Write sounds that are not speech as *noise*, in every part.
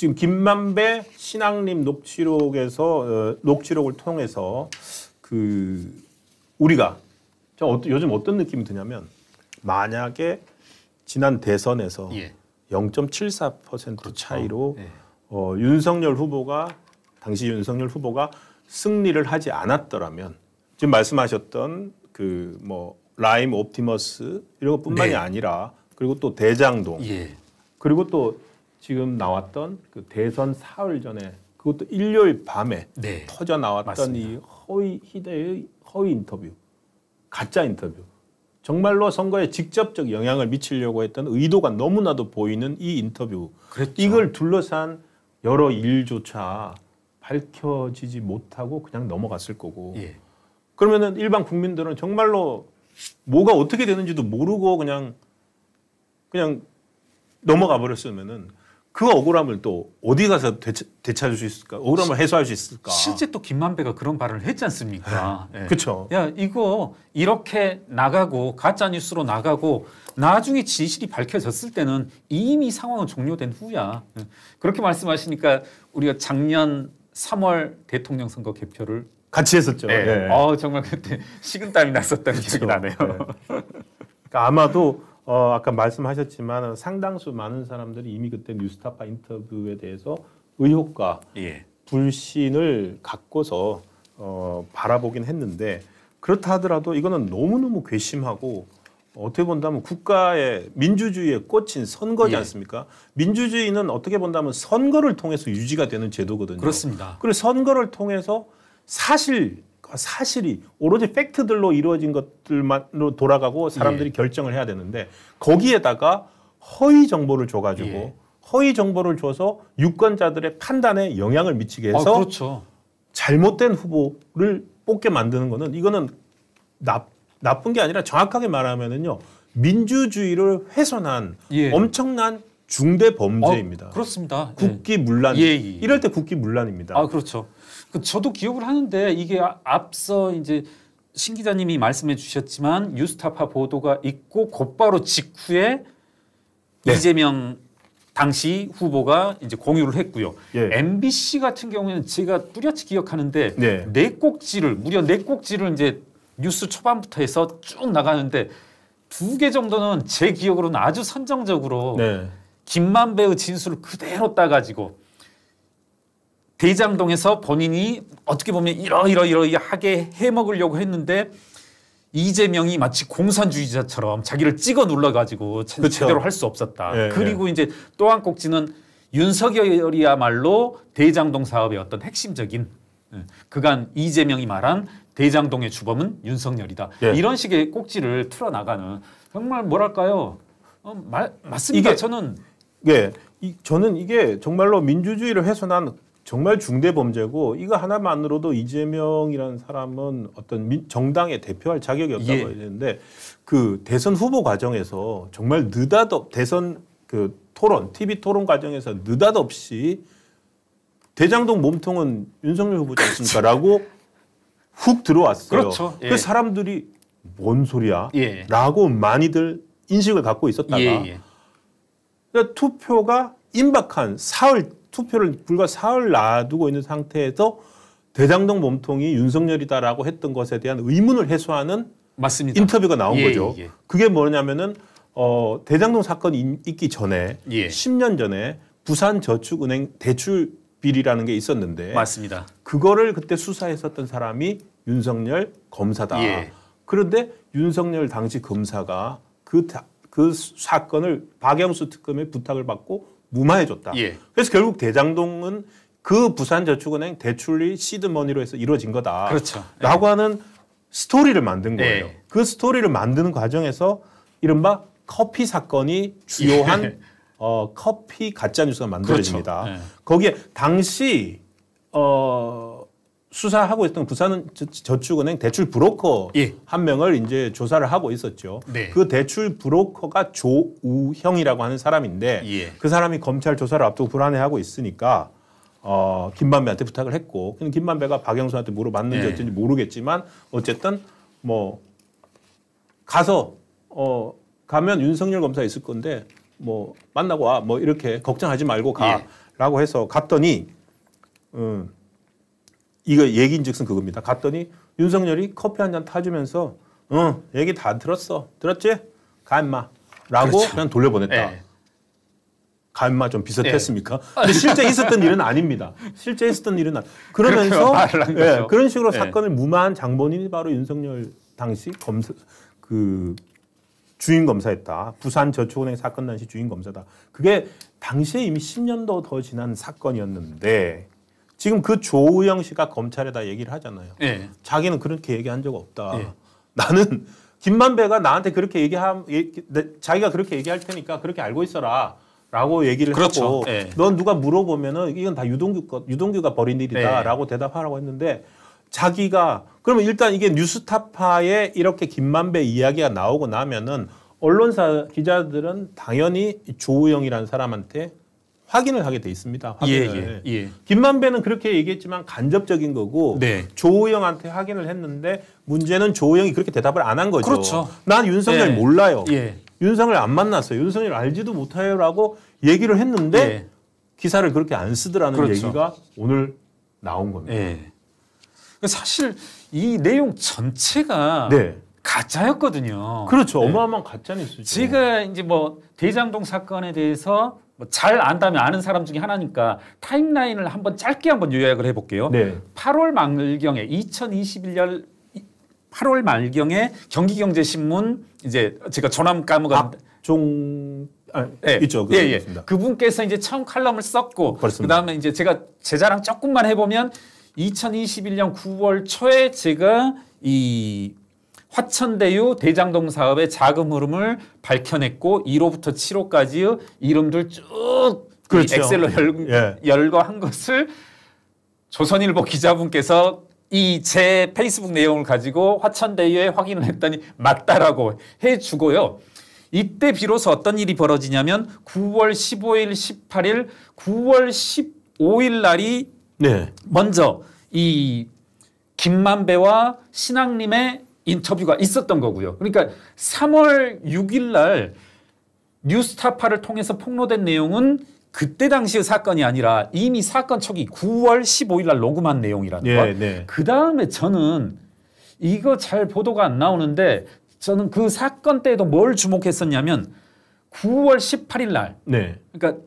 지금 김만배 신앙님 녹취록에서 어, 녹취록을 통해서 그 우리가 저 어, 요즘 어떤 느낌이 드냐면 만약에 지난 대선에서 예. 0.74% 그렇죠. 차이로 예. 어, 윤석열 후보가 당시 윤석열 후보가 승리를 하지 않았더라면 지금 말씀하셨던 그 뭐 라임 옵티머스 이런 것뿐만이 네. 아니라 그리고 또 대장동 예. 그리고 또 지금 나왔던 그 대선 사흘 전에 그것도 일요일 밤에 네. 터져 나왔던 이 허위 희대의 허위 인터뷰, 가짜 인터뷰. 정말로 선거에 직접적 영향을 미치려고 했던 의도가 너무나도 보이는 이 인터뷰. 그랬죠. 이걸 둘러싼 여러 일조차 밝혀지지 못하고 그냥 넘어갔을 거고. 예. 그러면은 일반 국민들은 정말로 뭐가 어떻게 되는지도 모르고 그냥 그냥 넘어가 버렸으면은 그 억울함을 또 어디 가서 되찾, 되찾을 수 있을까? 억울함을 해소할 수 있을까? 실제 또 김만배가 그런 발언을 했지 않습니까? 네. 그렇죠. 야 이거 이렇게 나가고 가짜 뉴스로 나가고 나중에 진실이 밝혀졌을 때는 이미 상황은 종료된 후야. 예. 그렇게 말씀하시니까 우리가 작년 3월 대통령 선거 개표를 같이 했었죠. 네. 네. 어 정말 그때 식은땀이 났었던 기억이 나네요. 그러니까 아마도 어, 아까 말씀하셨지만 상당수 많은 사람들이 이미 그때 뉴스타파 인터뷰에 대해서 의혹과 예. 불신을 갖고서 어, 바라보긴 했는데 그렇다 하더라도 이거는 너무너무 괘씸하고 어떻게 본다면 국가의 민주주의의 꽃인 선거지 예. 않습니까? 민주주의는 어떻게 본다면 선거를 통해서 유지가 되는 제도거든요. 그렇습니다. 그리고 선거를 통해서 사실 사실이 오로지 팩트들로 이루어진 것들만으로 돌아가고 사람들이 예. 결정을 해야 되는데 거기에다가 허위 정보를 줘가지고 예. 허위 정보를 줘서 유권자들의 판단에 영향을 미치게 아, 해서 아, 그렇죠. 잘못된 후보를 뽑게 만드는 거는 이거는 나, 나쁜 게 아니라 정확하게 말하면은요 민주주의를 훼손한 예. 엄청난 중대 범죄입니다. 아, 그렇습니다. 국기 예. 문란. 예, 예. 이럴 때 국기 문란입니다. 아 그렇죠. 그 저도 기억을 하는데 이게 아, 앞서 이제 신 기자님이 말씀해 주셨지만 뉴스타파 보도가 있고 곧바로 직후에 네. 이재명 당시 후보가 이제 공유를 했고요. 예. MBC 같은 경우에는 제가 뚜렷이 기억하는데 네. 네 꼭지를 무려 네 꼭지를 이제 뉴스 초반부터 해서 쭉 나가는데 두 개 정도는 제 기억으로는 아주 선정적으로 네. 김만배의 진술을 그대로 따가지고 대장동에서 본인이 어떻게 보면 이러이러이러하게 해먹으려고 했는데 이재명이 마치 공산주의자처럼 자기를 찍어 눌러가지고 그쵸. 제대로 할 수 없었다. 예, 그리고 예. 이제 또 한 꼭지는 윤석열이야말로 대장동 사업의 어떤 핵심적인 예, 그간 이재명이 말한 대장동의 주범은 윤석열이다. 예. 이런 식의 꼭지를 틀어나가는 정말 뭐랄까요? 어, 말, 맞습니다. 이게, 저는 예, 이, 저는 이게 정말로 민주주의를 훼손한 정말 중대 범죄고 이거 하나만으로도 이재명이라는 사람은 어떤 정당의 대표할 자격이 없다고 예. 해야 되는데 그 대선 후보 과정에서 정말 느닷없 대선 그 토론 TV 토론 과정에서 느닷없이 대장동 몸통은 윤석열 후보지 않습니까라고 훅 들어왔어요. 그렇죠. 그 예. 그 사람들이 뭔 소리야라고 예. 많이들 인식을 갖고 있었다가 그 투표가 임박한 사흘 투표를 불과 사흘 놔두고 있는 상태에서 대장동 몸통이 윤석열이다라고 했던 것에 대한 의문을 해소하는 맞습니다. 인터뷰가 나온 예, 거죠. 예. 그게 뭐냐면은 어, 대장동 사건이 있기 전에 예. 10년 전에 부산 저축은행 대출 비리라는 게 있었는데 맞습니다. 그거를 그때 수사했었던 사람이 윤석열 검사다. 예. 그런데 윤석열 당시 검사가 그, 다, 그 사건을 박영수 특검의 부탁을 받고 무마해줬다. 예. 그래서 결국 대장동은 그 부산저축은행 대출이 시드머니로 해서 이루어진 거다. 그렇죠. 라고 예. 하는 스토리를 만든 예. 거예요. 예. 그 스토리를 만드는 과정에서 이른바 커피 사건이 주요한 예. 어, 커피 가짜뉴스가 만들어집니다. 그렇죠. 예. 거기에 당시 어, 수사하고 있던 부산 은 저축은행 대출 브로커 예. 한 명을 이제 조사를 하고 있었죠. 네. 그 대출 브로커가 조우형이라고 하는 사람인데 예. 그 사람이 검찰 조사를 앞두고 불안해하고 있으니까 어, 김만배한테 부탁을 했고 근데 김만배가 박영수한테 물어봤는지 예. 어쩐지 모르겠지만 어쨌든 뭐 가서 어 가면 윤석열 검사 있을 건데 뭐 만나고 와 뭐 이렇게 걱정하지 말고 가라고 예. 해서 갔더니 음 이거 얘기인즉슨 그겁니다. 갔더니 윤석열이 커피 한 잔 타주면서 응 얘기 다 들었어 들었지 가 임마 라고 그렇죠. 그냥 돌려보냈다. 네. 가마 좀 비슷했습니까? 네. 근데 실제 있었던 일은 아닙니다. 실제 있었던 일은 아... 그러면서 예, 그런 식으로 네. 사건을 무마한 장본인이 바로 윤석열 당시 검사 그 주인 검사였다. 부산 저축은행 사건 당시 주인 검사다. 그게 당시에 이미 10년도 더 지난 사건이었는데 지금 그 조우영 씨가 검찰에다 얘기를 하잖아요. 예. 자기는 그렇게 얘기한 적 없다. 예. 나는 김만배가 나한테 그렇게 얘기함 자기가 그렇게 얘기할 테니까 그렇게 알고 있어라. 라고 얘기를 그렇죠. 하고 예. 넌 누가 물어보면은 이건 다 유동규 거, 유동규가 벌인 일이다라고 예. 대답하라고 했는데 자기가 그러면 일단 이게 뉴스타파에 이렇게 김만배 이야기가 나오고 나면은 언론사 기자들은 당연히 조우영이라는 사람한테 확인을 하게 돼 있습니다. 확인을. 예, 예, 예, 예. 김만배는 그렇게 얘기했지만 간접적인 거고 네. 조호영한테 확인을 했는데 문제는 조호영이 그렇게 대답을 안 한 거죠. 그렇죠. 난 윤석열 예. 몰라요. 예. 윤석열 안 만났어요. 윤석열 알지도 못해요라고 얘기를 했는데 기사를 그렇게 안 쓰더라는 그렇죠. 얘기가 오늘 나온 겁니다. 그 사실 이 내용 전체가 네. 가짜였거든요. 그렇죠. 네. 어마어마한 네. 가짜뉴스죠. 제가 이제 뭐 대장동 사건에 대해서 뭐잘 안다면 아는 사람 중에 하나니까 타임라인을 한번 짧게 한번 요약을 해볼게요. 네. 8월 말경에 2021년 8월 말경에 경기경제신문 이제 제가 전함 까먹었종 아, 네. 있죠. 그 예, 예. 그분께서 이제 처음 칼럼을 썼고 그다음에 이제 제가 제자랑 조금만 해보면 2021년 9월 초에 제가 이 화천대유 대장동 사업의 자금 흐름을 밝혀냈고 1호부터 7호까지의 이름들 쭉 그렇죠. 엑셀로 열, 예. 열거한 것을 조선일보 기자분께서 이 제 페이스북 내용을 가지고 화천대유에 확인을 했더니 맞다라고 해주고요. 이때 비로소 어떤 일이 벌어지냐면 9월 15일, 18일, 9월 15일 날이 네. 먼저 이 김만배와 신학님의 인터뷰가 있었던 거고요. 그러니까 3월 6일 날 뉴스타파를 통해서 폭로된 내용은 그때 당시의 사건이 아니라 이미 사건 초기 9월 15일 날 녹음한 내용이라는 예, 네. 네. 그 다음에 저는 이거 잘 보도가 안 나오는데 저는 그 사건 때에도 뭘 주목했었냐면 9월 18일 날. 네. 그러니까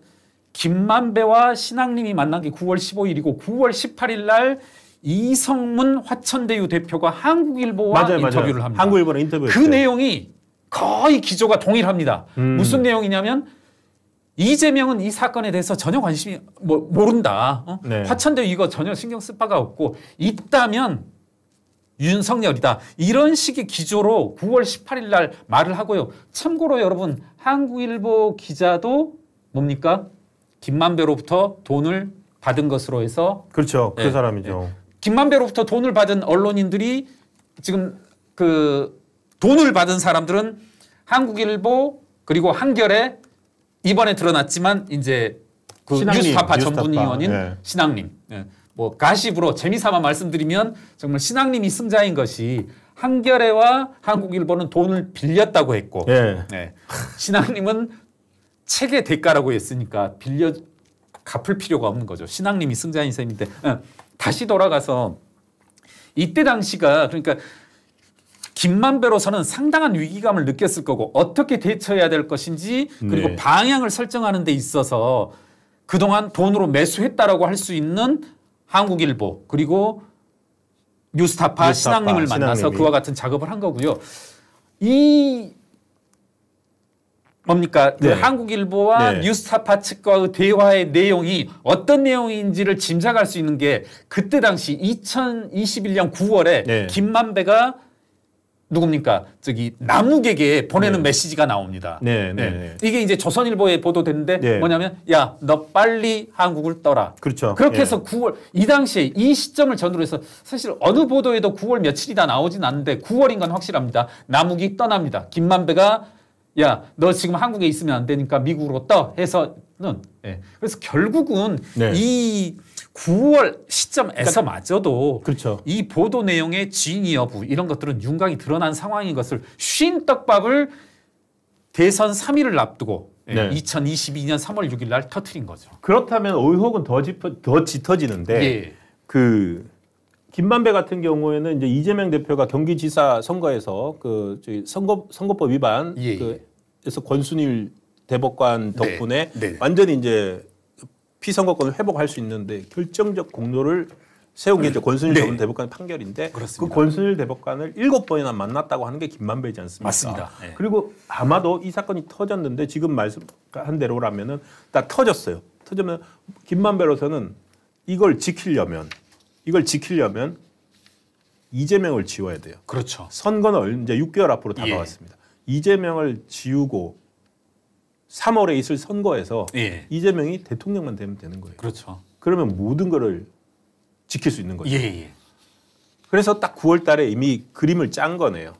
김만배와 신학님이 만난 게 9월 15일이고 9월 18일 날 이성문 화천대유 대표가 한국일보와 맞아요, 인터뷰를 맞아요. 합니다. 한국일보랑 인터뷰. 그 내용이 거의 기조가 동일합니다. 음. 무슨 내용이냐면 이재명은 이 사건에 대해서 전혀 관심이 뭐 모른다. 어? 네. 화천대유 이거 전혀 신경 쓸 바가 없고 있다면 윤석열이다. 이런 식의 기조로 9월 18일 날 말을 하고요. 참고로 여러분 한국일보 기자도 뭡니까? 김만배로부터 돈을 받은 것으로 해서 그렇죠. 그 네. 사람이죠. 네. 김만배로부터 돈을 받은 언론인들이 지금 그 돈을 받은 사람들은 한국일보 그리고 한결에 이번에 드러났지만 이제 그 신앙님, 뉴스타파 전분위원인 예. 신앙님 예. 뭐 가십으로 재미삼아 말씀드리면 정말 신앙님이 승자인 것이 한결레와 한국일보는 돈을 빌렸다고 했고 예. 네. 예. 신앙님은 책의 대가라고 했으니까 빌려 갚을 필요가 없는 거죠. 신앙님이 승자인 셈인데 예. 다시 돌아가서 이때 당시가 그러니까 김만배로서는 상당한 위기감을 느꼈을 거고 어떻게 대처해야 될 것인지 그리고 네. 방향을 설정하는 데 있어서 그동안 돈으로 매수했다라고 할 수 있는 한국일보 그리고 뉴스타파, 뉴스타파 신앙님을 만나서 신앙님이. 그와 같은 작업을 한 거고요. 이 뭡니까? 그 네. 네. 그 한국일보와 네. 뉴스타파 측과의 대화의 내용이 어떤 내용인지를 짐작할 수 있는 게 그때 당시 2021년 9월에 네. 김만배가 누굽니까? 저기 남욱에게 보내는 네. 메시지가 나옵니다. 네, 네, 이게 이제 조선일보에 보도됐는데 뭐냐면 야 너 빨리 한국을 떠라. 그렇죠. 그렇게 해서 9월 이 당시에 이 시점을 전후로 해서 사실 어느 보도에도 9월 며칠이다 나오진 않는데 9월인 건 확실합니다. 남욱이 떠납니다. 김만배가 야, 너 지금 한국에 있으면 안 되니까 미국으로 떠 해서는 예. 그래서 결국은 네. 이 9월 시점에서마저도 그러니까 그렇죠이 보도 내용의 진위 여부 이런 것들은 윤곽이 드러난 상황인 것을 쉰 떡밥을 대선 3일을 앞두고 예, 네. 2022년 3월 6일 날 터트린 거죠. 그렇다면 의혹은 더, 짚어, 더 짙어지는데 예. 그 김만배 같은 경우에는 이제 이재명 대표가 경기지사 선거에서 그 저기 선거 선거법 위반 예, 예. 그에래서 권순일 대법관 네. 덕분에 네, 네. 완전히 이제 피선거권을 회복할 수 있는데 결정적 공로를 세운 게 이제 권순일 네. 대법관 판결인데 그 그렇습니다. 그 권순일 대법관을 일곱 번이나 만났다고 하는 게 김만배지 않습니까? 맞습니다. 네. 그리고 아마도 이 사건이 터졌는데 지금 말씀한 대로라면은 딱 터졌어요. 터지면 김만배로서는 이걸 지키려면 이걸 지키려면 이재명을 지워야 돼요. 그렇죠. 선거는 이제 6개월 앞으로 예. 다가왔습니다. 예. 이재명을 지우고 3월에 있을 선거에서 예. 이재명이 대통령만 되면 되는 거예요. 그렇죠. 그러면 모든 거를 지킬 수 있는 거죠. 예, 예, 예, 그래서 딱 9월 달에 이미 그림을 짠 거네요.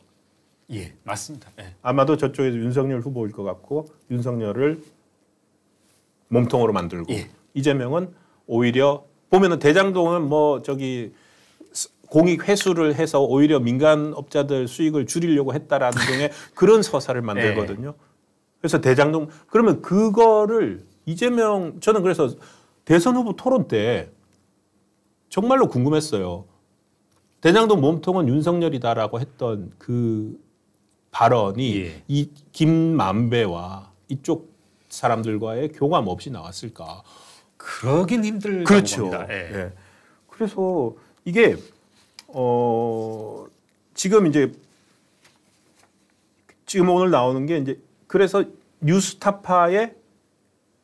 예, 맞습니다. 예. 아마도 저쪽에서 윤석열 후보일 것 같고 윤석열을 몸통으로 만들고 예. 이재명은 오히려 보면은 대장동은 뭐 저기 공익 회수를 해서 오히려 민간 업자들 수익을 줄이려고 했다라는 *laughs* 등의 그런 서사를 만들거든요. 네. 그래서 대장동 그러면 그거를 이재명 저는 그래서 대선 후보 토론 때 정말로 궁금했어요. 대장동 몸통은 윤석열이다라고 했던 그 발언이 예. 이 김만배와 이쪽 사람들과의 교감 없이 나왔을까? 그러긴 힘들 그렇죠. 봅니다. 예. 예. 그래서 이게 어 지금 이제 지금 오늘 나오는 게 이제 그래서 뉴스타파의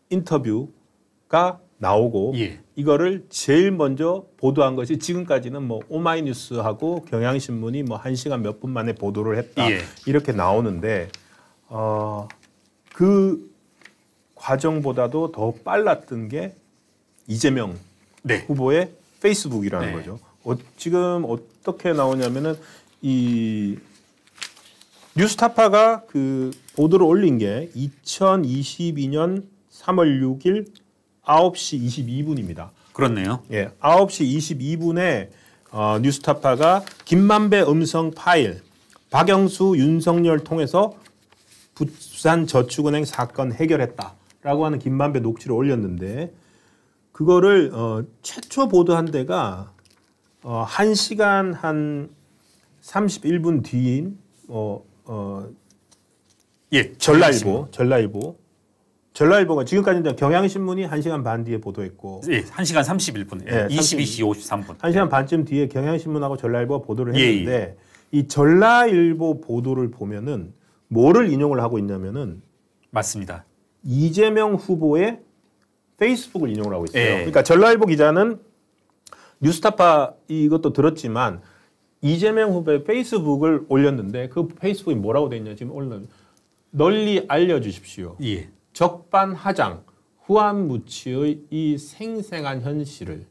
인터뷰가 나오고 예. 이거를 제일 먼저 보도한 것이 지금까지는 뭐 오마이뉴스하고 경향신문이 뭐 한 시간 몇 분 만에 보도를 했다 예. 이렇게 나오는데 어, 그 과정보다도 더 빨랐던 게 이재명 네. 후보의 페이스북이라는 네. 거죠. 어, 지금 어떻게 나오냐면은 이 뉴스타파가 그 보도를 올린 게 2022년 3월 6일 9시 22분입니다. 그렇네요. 예, 9시 22분에 어, 뉴스타파가 김만배 음성 파일 박영수 윤석열 통해서 부산 저축은행 사건 해결했다라고 하는 김만배 녹취를 올렸는데 그거를 어, 최초 보도한 데가 어, 1시간 한 31분 뒤인 어, 어, 예, 전라일보, 전라일보. 전라일보가 지금까지 경향신문이 1시간 반 뒤에 보도했고 예, 1시간 31분. 예, 22시 53분. 1시간 예. 반쯤 뒤에 경향신문하고 전라일보가 보도를 했는데 예, 예. 이 전라일보 보도를 보면은 뭐를 인용을 하고 있냐면은 맞습니다. 이재명 후보의 페이스북을 인용을 하고 있어요. 예. 그러니까 전라일보 기자는 뉴스타파 이것도 들었지만 이재명 후보의 페이스북을 올렸는데 그 페이스북이 뭐라고 돼 있냐 지금 올라 널리 알려주십시오. 예. 적반하장 후한무치의 이 생생한 현실을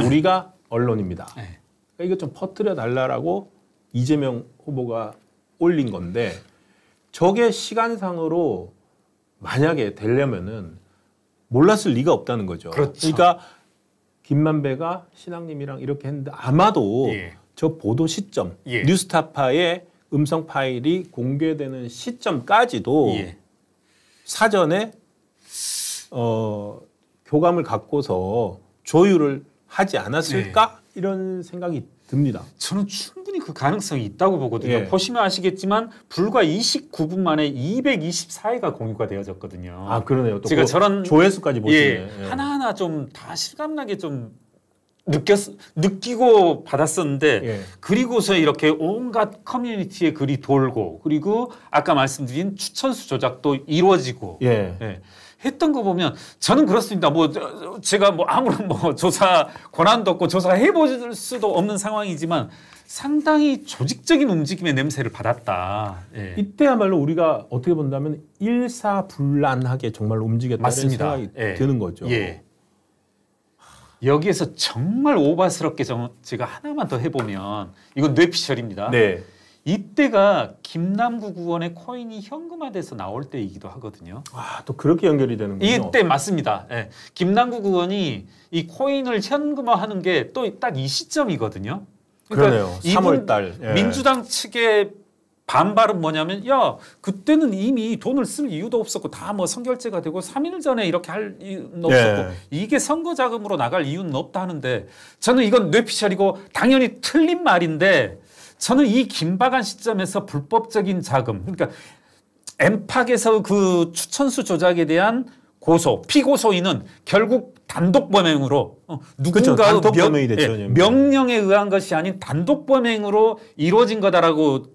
우리가 네. 언론입니다. 네. 그러니까 이거 좀 퍼뜨려 달라라고 이재명 후보가 올린 건데 저게 시간상으로 만약에 되려면은 몰랐을 리가 없다는 거죠. 그렇죠. 그러니까 김만배가 신앙님이랑 이렇게 했는데 아마도 예. 저 보도 시점 예. 뉴스타파의 음성 파일이 공개되는 시점까지도 예. 사전에 어, 교감을 갖고서 조율을 하지 않았을까 네. 이런 생각이 듭니다. 저는 충분히 그 가능성이 있다고 보거든요. 예. 보시면 아시겠지만 불과 29분 만에 224회가 공유가 되어졌거든요. 아 그러네요. 제가 그 저런 조회수까지 보시네. 예, 예. 하나하나 좀 다 실감나게 좀 느꼈 느끼고 받았었는데 예. 그리고서 이렇게 온갖 커뮤니티의 글이 돌고 그리고 아까 말씀드린 추천수 조작도 이루어지고 예. 예. 했던 거 보면 저는 그렇습니다. 뭐 제가 뭐 아무런 뭐 *laughs* 조사 권한도 없고 조사해 볼 수도 없는 상황이지만 상당히 조직적인 움직임의 냄새를 받았다. 예. 이때야말로 우리가 어떻게 본다면 일사불란하게 정말 움직였다는 니다 생각이 예. 드는 거죠. 예. 여기에서 정말 오바스럽게 정, 제가 하나만 더 해보면 이건 뇌피셜입니다. 네. 이때가 김남국 의원의 코인이 현금화돼서 나올 때이기도 하거든요. 아, 또 그렇게 연결이 되는군요. 이때 맞습니다. 예. 김남국 의원이 이 코인을 현금화하는 게 또 딱 이 시점이거든요. 그러니까 그러네요. 3월 달. 예. 민주당 측의 반발은 뭐냐면 야 그때는 이미 돈을 쓸 이유도 없었고 다 뭐 선결제가 되고 3일 전에 이렇게 할 이유는 예. 없었고 예. 이게 선거 자금으로 나갈 이유는 없다 하는데 저는 이건 뇌피셜이고 당연히 틀린 말인데 저는 이 긴박한 시점에서 불법적인 자금, 그러니까 엠팍에서 그 추천수 조작에 대한 고소, 피고소인은 결국 단독 범행으로 어, 누군가의 그렇죠. 명, 예, 명령에 의한 것이 아닌 단독 범행으로 이루어진 거다라고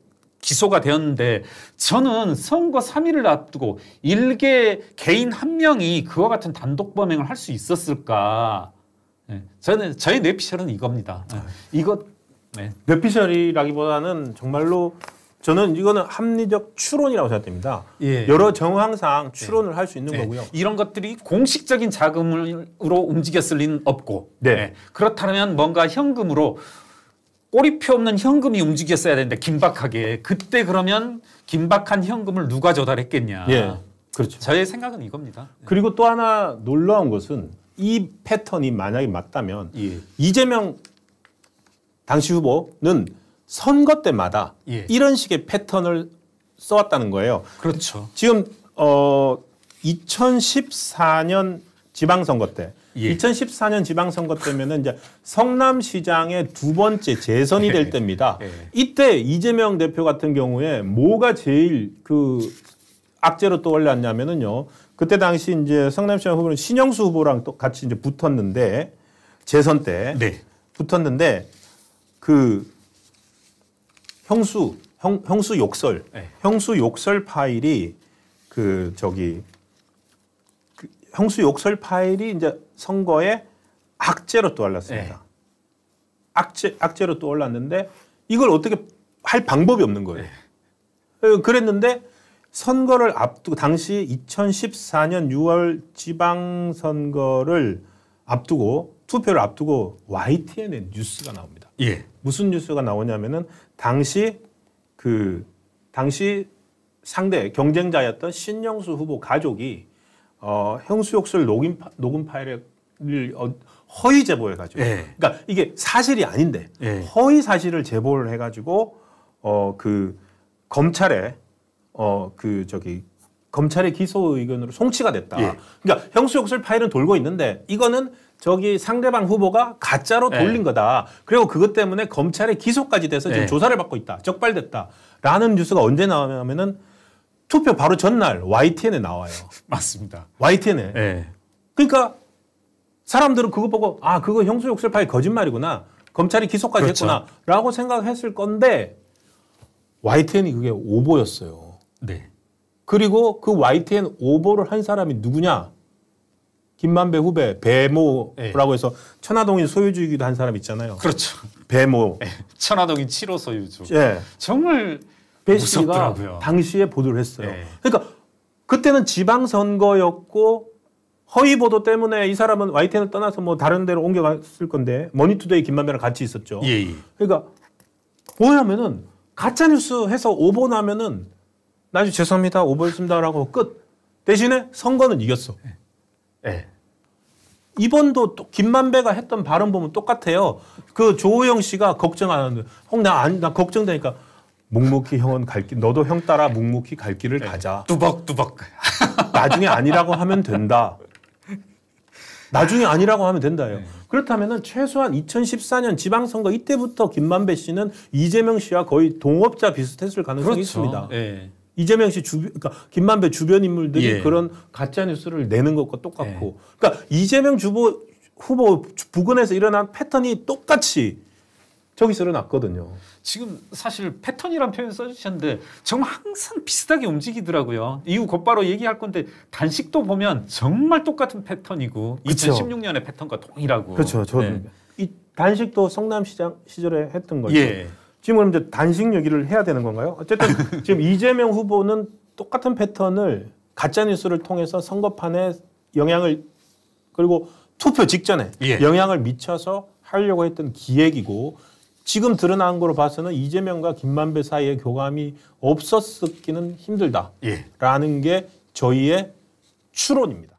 기소가 되었는데 저는 선거 3일을 앞두고 일개 개인 한 명이 그와 같은 단독 범행을 할 수 있었을까? 예, 저는 저희 뇌피셜은 이겁니다. 예, 아. 이것 네. 뇌피셜이라기보다는 정말로 저는 이거는 합리적 추론이라고 생각됩니다. 예. 여러 정황상 네. 추론을 예. 할수 있는 예. 거고요. 이런 것들이 공식적인 자금으로 움직였을 리는 없고 네. 네. 그렇다면 뭔가 현금으로 꼬리표 없는 현금이 움직였어야 되는데 긴박하게 그때 그러면 긴박한 현금을 누가 조달했겠냐. 예. 그렇죠. 저의 생각은 이겁니다. 네. 그리고 또 하나 놀라운 것은 이 패턴이 만약에 맞다면 예. 이재명 당시 후보는 선거 때마다 예. 이런 식의 패턴을 써왔다는 거예요. 그렇죠. 지금 어 2014년 지방선거 때 예. 2014년 지방선거 때면은 이제 성남시장의 두 번째 재선이 될 예. 때입니다. 예. 이때 이재명 대표 같은 경우에 뭐가 제일 그 악재로 떠올랐냐면은요. 그때 당시 이제 성남시장 후보는 신영수 후보랑 또 같이 이제 붙었는데 재선 때 네. 붙었는데 그 형수 형, 형수 욕설 네. 형수 욕설 파일이 그 저기 그 형수 욕설 파일이 이제 선거에 악재로 떠 올랐습니다. 네. 악재 악재로 떠 올랐는데 이걸 어떻게 할 방법이 없는 거예요. 네. 어, 그랬는데 선거를 앞두고 당시 2014년 6월 지방 선거를 앞두고 투표를 앞두고 YTN의 뉴스가 나옵니다. 예. 무슨 뉴스가 나오냐면은 당시 그 당시 상대 경쟁자였던 신영수 후보 가족이 어, 형수욕설 녹음, 파, 녹음 파일을 어, 허위 제보해가지고. 예. 그러니까 이게 사실이 아닌데 예. 허위 사실을 제보를 해가지고 어, 그 검찰에 어, 그 저기 검찰의 기소 의견으로 송치가 됐다. 예. 그러니까 형수욕설 파일은 돌고 있는데 이거는 저기 상대방 후보가 가짜로 네. 돌린 네. 거다. 그리고 그것 때문에 검찰에 기소까지 돼서 지금 네. 조사를 받고 있다. 적발됐다라는 뉴스가 언제 나오냐면은 투표 바로 전날 YTN에 나와요. *laughs* 맞습니다. YTN에. 네. 그러니까 사람들은 그거 보고 아 그거 형수욕설 파일 거짓말이구나. 검찰이 기소까지 그렇죠. 했구나라고 생각했을 건데 YTN이 그게 오보였어요. 네. 그리고 그 YTN 오보를 한 사람이 누구냐? 김만배 후배 배모라고 예. 해서 천화동인 소유주이기도 한 사람 있잖아요. 그렇죠. 배모. 예. 천화동인 7호 소유주. 예. 정말 배 씨가 당시에 보도를 했어요. 예. 그러니까 그때는 지방선거였고 허위 보도 때문에 이 사람은 YTN을 떠나서 뭐 다른 데로 옮겨갔을 건데 머니투데이 김만배랑 같이 있었죠. 예예. 예. 그러니까 뭐냐면은 가짜 뉴스 해서 오보 나면은 나중에 죄송합니다 오보했습니다라고 끝. 대신에 선거는 이겼어. 예. 예. 이번도 또 김만배가 했던 발언 보면 똑같아요. 그 조호영 씨가 걱정 안 하는데 형나안나 걱정되니까 묵묵히 형은 갈 길, 너도 형 따라 묵묵히 갈 길을 네. 가자. 뚜벅뚜벅. *laughs* 나중에 아니라고 하면 된다. 나중에 아니라고 하면 된다요. 네. 그렇다면 최소한 2014년 지방선거 이때부터 김만배 씨는 이재명 씨와 거의 동업자 비슷했을 가능성이 그렇죠. 있습니다. 네. 이재명 씨 주변, 그러니까 김만배 주변 인물들이 예. 그런 가짜 뉴스를 내는 것과 똑같고, 예. 그러니까 이재명 주보 후보 부근에서 일어난 패턴이 똑같이 저기서 일어났거든요. 지금 사실 패턴이란 표현 써주셨는데 정말 항상 비슷하게 움직이더라고요. 이후 곧바로 얘기할 건데 단식도 보면 정말 똑같은 패턴이고 그쵸. 2016년의 패턴과 동일하고. 그렇죠. 저는 네. 이 단식도 성남시장 시절에 했던 거죠. 예. 지금 이제 단식 얘기를 해야 되는 건가요? 어쨌든 *laughs* 지금 이재명 후보는 똑같은 패턴을 가짜 뉴스를 통해서 선거판에 영향을 그리고 투표 직전에 예. 영향을 미쳐서 하려고 했던 기획이고 지금 드러난 거로 봐서는 이재명과 김만배 사이의 교감이 없었기는 힘들다라는 예. 게 저희의 추론입니다.